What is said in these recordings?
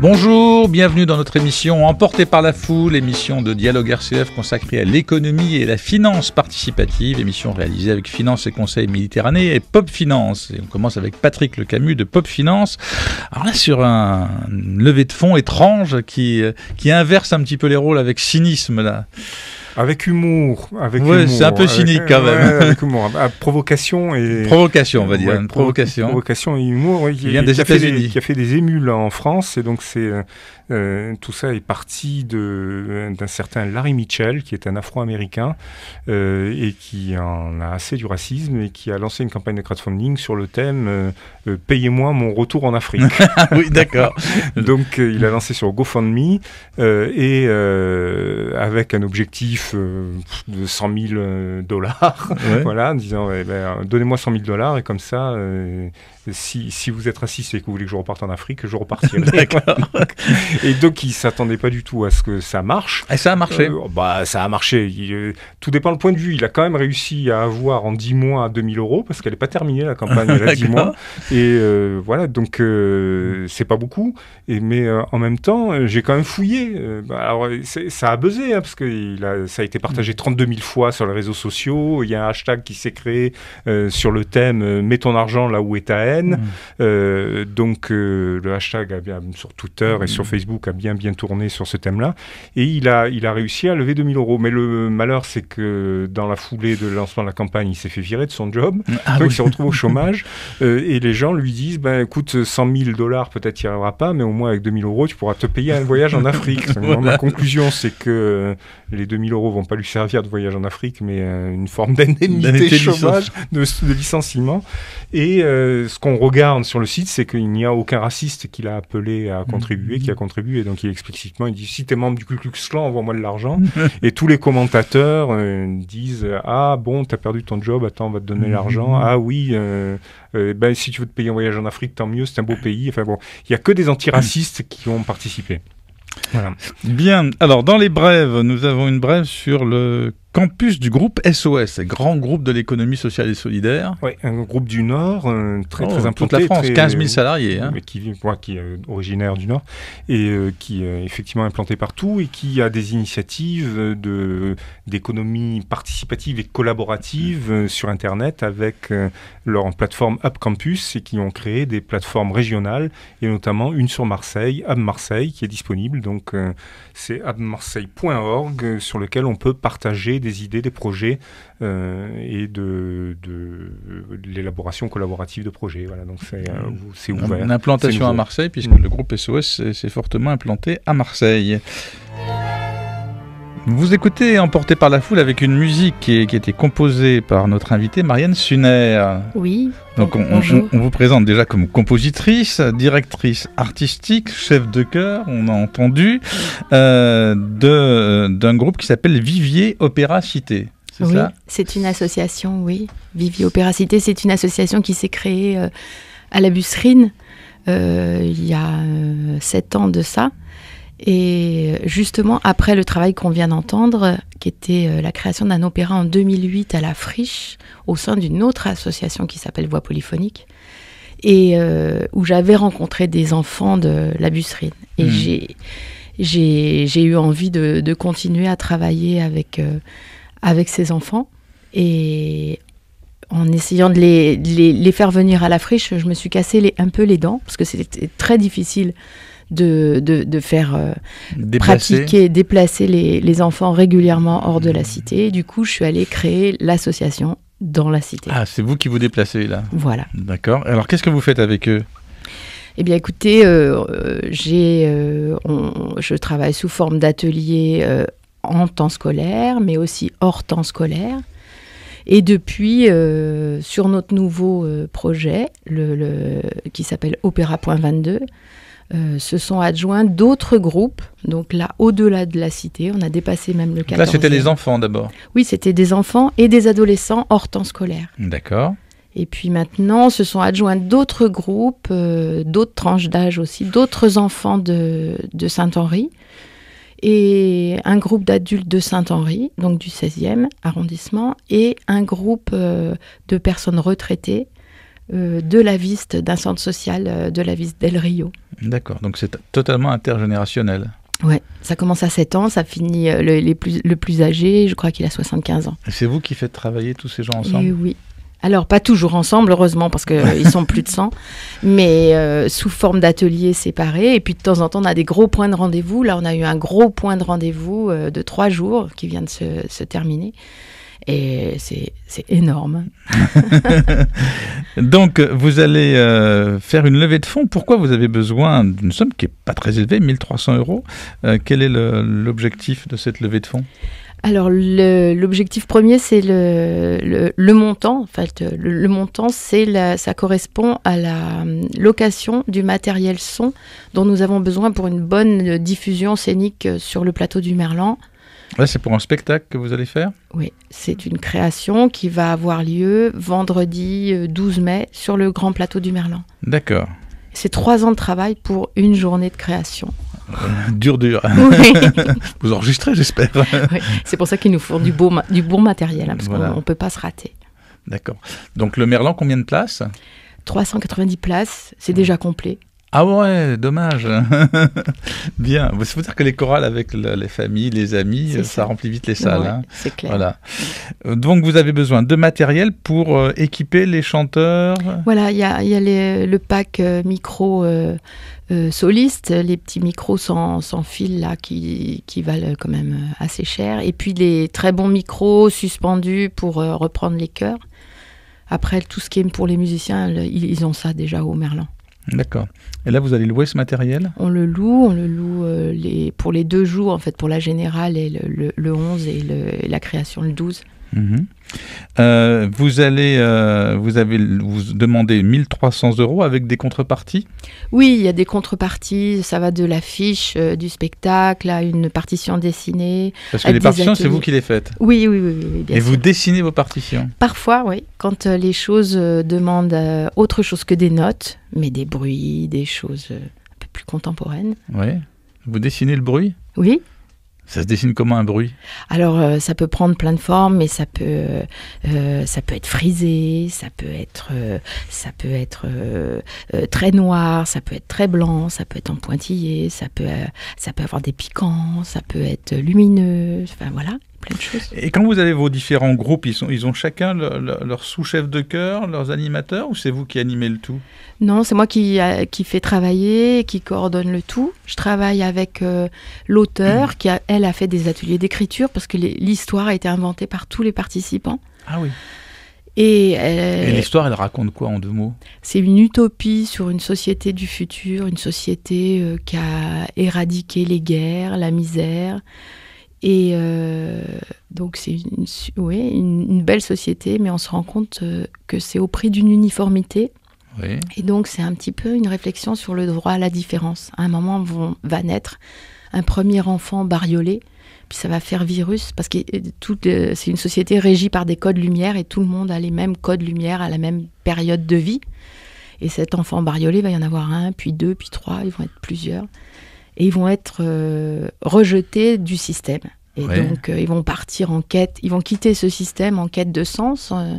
Bonjour, bienvenue dans notre émission Emportée par la foule, émission de Dialogue RCF consacrée à l'économie et la finance participative, émission réalisée avec Finance et Conseil Méditerranée et Pop Finance. Et on commence avec Patrick Le Camus de Pop Finance. Alors là, sur un lever de fonds étrange qui, euh, qui inverse un petit peu les rôles avec cynisme là. Avec humour. Avec ouais, c'est un peu cynique quand même. avec humour. Ah, provocation et. Provocation, on va dire. une provocation. Provocation et humour. Oui, vient des états Qui a fait des émules en France. Et donc, c'est euh, euh, tout ça est parti d'un certain Larry Mitchell, qui est un Afro-Américain euh, et qui en a assez du racisme et qui a lancé une campagne de crowdfunding sur le thème euh, euh, Payez-moi mon retour en Afrique. Ah oui, d'accord. Donc il a lancé sur GoFundMe et avec un objectif de 100 000 dollars, voilà, en disant eh ben, Donnez-moi 100 000 dollars et comme ça, si, si, vous êtes raciste et que vous voulez que je reparte en Afrique, je repartirai et donc, il ne pas du tout à ce que ça marche. Et ça a marché. Euh, bah, ça a marché. Euh, tout dépend le point de vue. Il a quand même réussi à avoir en 10 mois 2000 euros parce qu'elle n'est pas terminée la campagne. Elle a 10 mois. Et euh, voilà, donc c'est pas beaucoup. Et, mais en même temps, j'ai quand même fouillé. Bah, alors, ça a buzzé hein, parce que a, ça a été partagé 32 mm. 000 fois sur les réseaux sociaux. Il y a un hashtag qui s'est créé sur le thème Mets ton argent là où est ta haine. Mm. donc, le hashtag a bien sur Twitter et sur mm. Facebook a bien bien tourné sur ce thème-là, et il a, il a réussi à lever 2000 euros. Mais le malheur, c'est que dans la foulée de lancement de la campagne, il s'est fait virer de son job, ah donc il se retrouve au chômage, euh, et les gens lui disent, ben écoute, 100 000 dollars, peut-être il n'y arrivera pas, mais au moins avec 2000 euros, tu pourras te payer un voyage en Afrique. la Ma conclusion, c'est que euh, les 2000 euros vont pas lui servir de voyage en Afrique, mais euh, une forme d'indemnité chômage, de, de, licenciement. Et ce qu'on regarde sur le site, c'est qu'il n'y a aucun raciste qui l'a appelé à mm. contribuer, qui a contribué et donc, il explicitement, il dit, si t'es membre du Ku Klux Klan, envoie-moi de l'argent. et tous les commentateurs euh, disent, ah bon, t'as perdu ton job, attends, on va te donner mhm. l'argent. Ah oui, euh, euh, ben, si tu veux te payer un voyage en Afrique, tant mieux, c'est un beau pays. Enfin bon, il y a que des antiracistes qui ont participé. Voilà. Bien. Alors, dans les brèves, nous avons une brève sur le campus du groupe SOS, grand groupe de l'économie sociale et solidaire. Oui, un groupe du Nord, euh, très, oh, très important. Toute la France, 15 000 salariés. Hein. Qui, qui est euh, originaire du Nord et euh, qui est effectivement implanté partout et qui a des initiatives d'économie participative et collaborative sur Internet avec leur plateforme Up Campus et qui ont créé des plateformes régionales et notamment une sur Marseille, Up Marseille, qui est disponible. Donc c'est upmarseille.org sur lequel on peut partager des idées, des projets euh, et de, de, l'élaboration collaborative de projets. Voilà, donc c'est euh, mmh. ouvert. Une implantation à Marseille, puisque mmh. le groupe SOS s'est fortement implanté à Marseille. Vous écoutez Emporté par la foule avec une musique qui, a été composée par notre invitée Marianne Suner. Oui. Donc on, vous présente déjà comme compositrice, directrice artistique, chef de chœur, on a entendu, euh, euh, d'un groupe qui s'appelle Vivier Opéra Cité. Oui, c'est une association, oui. Vivier Opéra Cité, c'est une association qui s'est créée euh, à la Busserine il y a sept ans de ça. Et euh, justement, après le travail qu'on vient d'entendre, euh, qui était euh, la création d'un opéra en 2008 à la Friche, au sein d'une autre association qui s'appelle Voix Polyphonique, et où j'avais rencontré des enfants de la Busserine. Et mmh. j'ai, eu envie de, continuer à travailler avec, avec ces enfants. Et en essayant de les, faire venir à la friche, je me suis cassé un peu les dents, parce que c'était très difficile de, de, de faire euh, pratiquer, déplacer les, les, enfants régulièrement hors de la cité. Et du coup, je suis allée créer l'association dans la cité. Ah, c'est vous qui vous déplacez là Voilà. D'accord. Alors, qu'est-ce que vous faites avec eux eh bien, écoutez, euh, euh, j'ai, on, je travaille sous forme d'ateliers en temps scolaire, mais aussi hors temps scolaire. Et depuis, sur notre nouveau projet, le, qui s'appelle Opéra.22, euh, se sont adjoints d'autres groupes. Donc là, au-delà de la cité, on a dépassé même le cadre. Là, c'était des enfants d'abord. Oui, c'était des enfants et des adolescents hors temps scolaire. D'accord. Et puis maintenant, se sont adjoints d'autres groupes, euh, d'autres tranches d'âge aussi, d'autres enfants de, Saint-Henri et un groupe d'adultes de Saint-Henri, donc du 16e arrondissement, et un groupe euh, de personnes retraitées euh, de la viste d'un centre social euh, de la viste del Rio. D'accord, donc c'est totalement intergénérationnel. Ouais, ça commence à 7 ans, ça finit euh, le, les plus, le plus âgé, je crois qu'il a 75 ans. C'est vous qui faites travailler tous ces gens ensemble Oui. Alors, pas toujours ensemble, heureusement, parce qu'ils sont plus de 100, mais sous forme d'ateliers séparés. Et puis, de temps en temps, on a des gros points de rendez-vous. Là, on a eu un gros point de rendez-vous de trois jours qui vient de se terminer. Et c'est énorme. Donc, vous allez euh, faire une levée de fonds. Pourquoi vous avez besoin d'une somme qui n'est pas très élevée, 1300 euros euh, Quel est l'objectif de cette levée de fonds alors l'objectif premier c'est le, le, montant. En fait, le, montant c'est ça correspond à la euh, location du matériel son dont nous avons besoin pour une bonne diffusion scénique sur le plateau du Merlan. Là, c'est pour un spectacle que vous allez faire Oui, c'est une création qui va avoir lieu vendredi 12 euh, mai sur le grand plateau du Merlan. D'accord. C'est trois ans de travail pour une journée de création. dur, dur. vous enregistrez, j'espère. C'est pour ça qu'ils nous font du, du bon matériel, hein, parce qu'on ne peut pas se rater. D'accord. Donc le Merlan, combien de places 390 places, c'est déjà complet. Ah ouais, dommage. Bien. Il faut dire que les chorales avec les familles, les amis, ça, remplit vite les salles. Hein. Voilà. Donc vous avez besoin de matériel pour euh, équiper les chanteurs. Voilà, il y a, le pack euh, micro. Euh, soliste, les petits micros sans, fil là qui, valent quand même assez cher, et puis les très bons micros suspendus pour reprendre les chœurs. Après tout ce qui est pour les musiciens, ils ont ça déjà au Merlin. D'accord. Et là, vous allez louer ce matériel On le loue, on le loue euh, pour les deux jours, en fait, pour la générale, et le, le, 11 et, et la création le 12. Mhm. Euh, vous allez, euh, vous avez, vous demandez 1300 euros avec des contreparties Oui, il y a des contreparties. Ça va de l'affiche euh, du spectacle à une partition dessinée. Parce que les partitions, c'est vous qui les faites. Oui, oui, oui. Et vous dessinez vos partitions Parfois, oui. Quand les choses demandent autre chose que des notes, mais des bruits, des choses un peu plus contemporaines. Oui. Vous dessinez le bruit Oui. Ça se dessine comme un bruit Alors, euh, ça peut prendre plein de formes, mais ça peut, euh, ça peut être frisé, ça peut être, euh, ça peut être très noir, ça peut être très blanc, ça peut être en pointillé, ça peut, ça peut avoir des piquants, ça peut être lumineux. Enfin voilà de choses. Et quand vous avez vos différents groupes, ils, sont, ils ont chacun leur sous-chef de cœur, leurs animateurs, ou c'est vous qui animez le tout Non, c'est moi qui, euh, qui fais travailler, qui coordonne le tout. Je travaille avec euh, l'auteur, qui, a, elle, a fait des ateliers d'écriture, parce que l'histoire a été inventée par tous les participants. Ah oui. Et, euh, l'histoire, elle raconte quoi en deux mots C'est une utopie sur une société du futur, une société qui a éradiqué les guerres, la misère, et euh, donc c'est une, belle société, mais on se rend compte euh, que c'est au prix d'une uniformité. Et donc c'est un petit peu une réflexion sur le droit à la différence. À un moment va naître un premier enfant bariolé, puis ça va faire virus, parce que euh, c'est une société régie par des codes lumière, et tout le monde a les mêmes codes lumière à la même période de vie. Et cet enfant bariolé, il va y en avoir un, puis deux, puis trois, ils vont être plusieurs et ils vont être euh, rejetés du système. Et donc, euh, ils vont partir en quête, ils vont quitter ce système en quête de sens. Euh,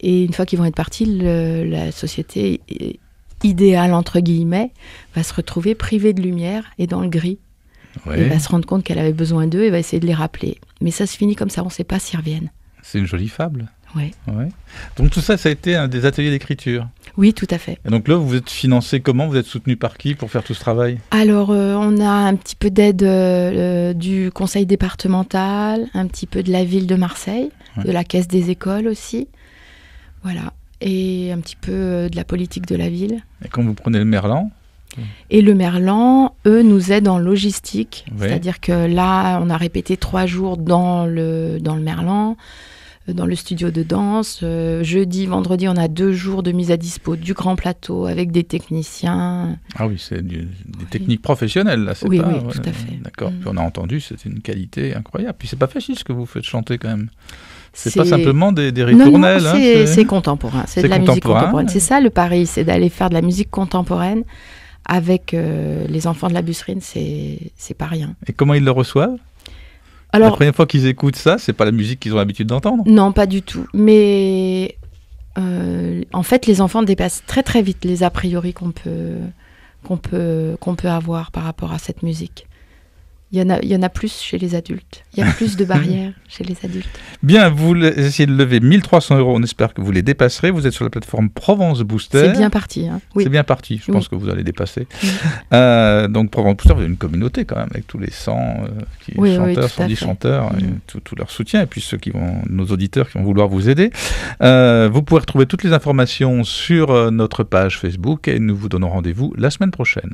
et une fois qu'ils vont être partis, la société idéale, entre guillemets, va se retrouver privée de lumière et dans le gris. Ouais. Et va se rendre compte qu'elle avait besoin d'eux et va essayer de les rappeler. Mais ça se finit comme ça, on ne sait pas s'ils reviennent. C'est une jolie fable. Oui. Donc tout ça, ça a été un des ateliers d'écriture. Oui, tout à fait. Et donc là, vous êtes financé comment Vous êtes soutenu par qui pour faire tout ce travail Alors, euh, on a un petit peu d'aide euh, euh, du conseil départemental, un petit peu de la ville de Marseille, de la caisse des écoles aussi. Voilà. Et un petit peu de la politique de la ville. Et quand vous prenez le Merlan, et le Merlan, eux, nous aident en logistique. C'est-à-dire que là, on a répété trois jours dans le, dans le Merlan dans le studio de danse. Euh, jeudi, vendredi, on a deux jours de mise à dispo du grand plateau avec des techniciens. Ah oui, c'est des techniques professionnelles, là, c'est pas... Oui, euh, tout à fait. D'accord, puis mm. on a entendu, c'est une qualité incroyable. Puis c'est pas facile ce que vous faites chanter quand même. C'est pas simplement des, des ritournelles. Non, non, hein, c'est contemporain, c'est de la musique contemporaine. C'est ça le pari, c'est d'aller faire de la musique contemporaine avec euh, les enfants de la Busserine, c'est pas rien. Et comment ils le reçoivent la première fois qu'ils écoutent ça, c'est pas la musique qu'ils ont l'habitude d'entendre Non, pas du tout. Mais euh, en fait, les enfants dépassent très très vite les a priori qu'on peut, peut, qu'on peut avoir par rapport à cette musique. Il y, en a, il y en a plus chez les adultes. Il y a plus de barrières chez les adultes. Bien, vous essayez de lever 1300 euros. On espère que vous les dépasserez. Vous êtes sur la plateforme Provence Booster. C'est bien parti. Hein. C'est bien parti. Je pense que vous allez dépasser. Euh, donc, Provence Booster, vous avez une communauté quand même, avec tous les 100 euh, qui, chanteurs, 110 chanteurs, mm. tout, leur soutien, et puis ceux qui vont, nos auditeurs qui vont vouloir vous aider. Euh, vous pouvez retrouver toutes les informations sur notre page Facebook et nous vous donnons rendez-vous la semaine prochaine.